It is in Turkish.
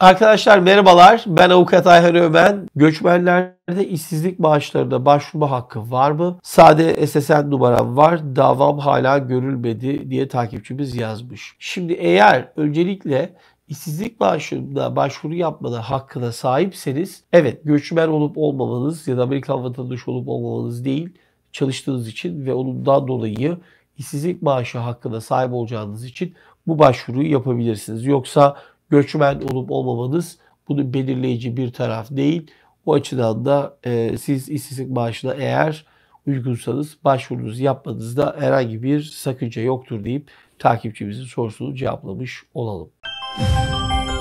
Arkadaşlar merhabalar. Ben avukat Ayhan Ömen. Göçmenlerde işsizlik maaşlarında başvurma hakkı var mı? Sade SSN numaram var. Davam hala görülmedi diye takipçimiz yazmış. Şimdi eğer öncelikle işsizlik maaşında başvuru yapmada hakkına sahipseniz evet göçmen olup olmamanız ya da Amerikan vatandaşı olup olmamanız değil çalıştığınız için ve onundan dolayı işsizlik maaşı hakkına sahip olacağınız için bu başvuruyu yapabilirsiniz. Yoksa göçmen olup olmamanız bunu belirleyici bir taraf değil. O açıdan da e, siz işsizlik maaşına eğer uygunsanız başvurunuzu yapmanızda herhangi bir sakınca yoktur deyip takipçimizin sorusunu cevaplamış olalım. Müzik